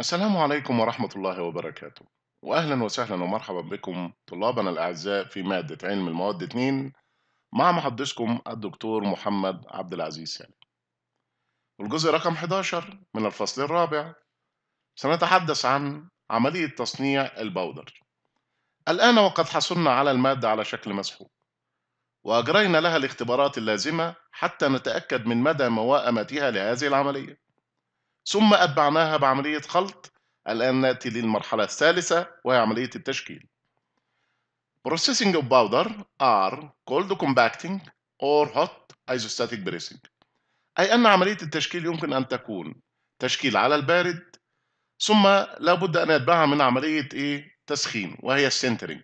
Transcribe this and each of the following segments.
السلام عليكم ورحمة الله وبركاته وأهلا وسهلا ومرحبا بكم طلابنا الأعزاء في مادة علم المواد 2 مع محدثكم الدكتور محمد عبد العزيز سالم الجزء رقم 11 من الفصل الرابع سنتحدث عن عملية تصنيع البودر الآن وقد حصلنا على المادة على شكل مسحوق وأجرينا لها الاختبارات اللازمة حتى نتأكد من مدى مواءمتها لهذه العملية ثم أتبعناها بعملية خلط الآن نأتي للمرحلة الثالثة وهي عملية التشكيل Processing of powder are cold compacting or hot isostatic pressing أي أن عملية التشكيل يمكن أن تكون تشكيل على البارد ثم لابد أن يتبعها من عملية إيه؟ تسخين وهي السنترينج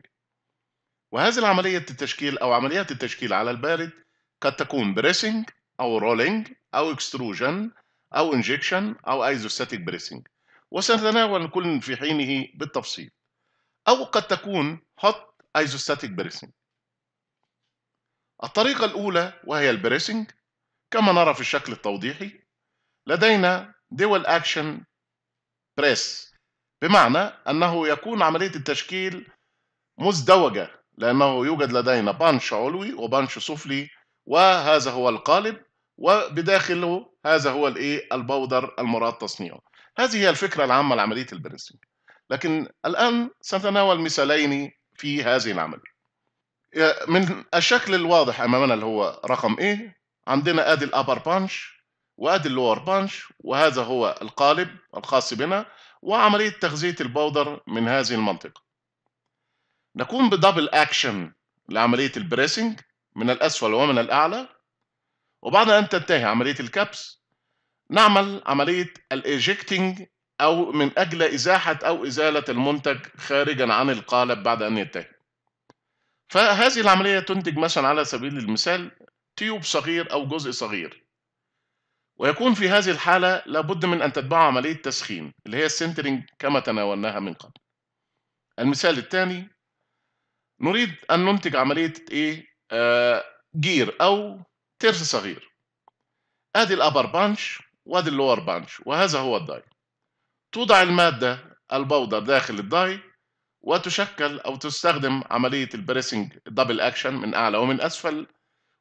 وهذه العملية التشكيل أو عمليات التشكيل على البارد قد تكون بريسنج أو رولينج أو اكستروجن أو إنجكشن أو أيزوستاتيك بريسنج وسنتناول كل في حينه بالتفصيل أو قد تكون هوت أيزوستاتيك بريسنج الطريقة الأولى وهي البريسنج كما نرى في الشكل التوضيحي لدينا دول أكشن بريس بمعنى أنه يكون عملية التشكيل مزدوجة لأنه يوجد لدينا بانش علوي وبانش سفلي وهذا هو القالب وبداخله هذا هو الايه البودر المراد تصنيعه هذه هي الفكره العامه لعمليه البرنسنج لكن الان سنتناول مثالين في هذه العمليه من الشكل الواضح امامنا اللي هو رقم ايه عندنا ادي الابر بانش وادي اللور بانش وهذا هو القالب الخاص بنا وعمليه تغذيه البودر من هذه المنطقه نقوم بدبل اكشن لعمليه البريسنج من الاسفل ومن الاعلى وبعد أن تنتهي عملية الكبس نعمل عملية الإيجكتنج أو من أجل إزاحة أو إزالة المنتج خارجا عن القالب بعد أن ينتهي فهذه العملية تنتج مثلا على سبيل المثال تيوب صغير أو جزء صغير ويكون في هذه الحالة لابد من أن تتبع عملية تسخين اللي هي السنترنج كما تناولناها من قبل المثال الثاني نريد أن ننتج عملية إيه؟ آه جير أو ترس صغير ادي الابر بانش وادي اللور بانش وهذا هو الداي توضع المادة البودر داخل الداي وتشكل أو تستخدم عملية البريسنج دبل أكشن من أعلى ومن أسفل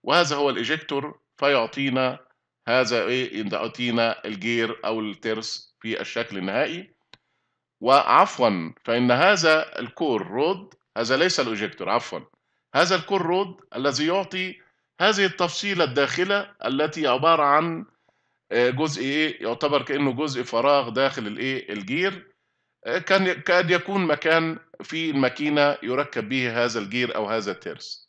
وهذا هو الايجكتور فيعطينا هذا إيه يعطينا الجير أو الترس في الشكل النهائي وعفوا فإن هذا الكور رود هذا ليس الايجكتور عفوا هذا الكور رود الذي يعطي هذه التفصيلة الداخلة التي عبارة عن آه، جزء ايه يعتبر كأنه جزء فراغ داخل الايه الجير آه، كان كاد يكون مكان في الماكينة يركب به هذا الجير أو هذا الترس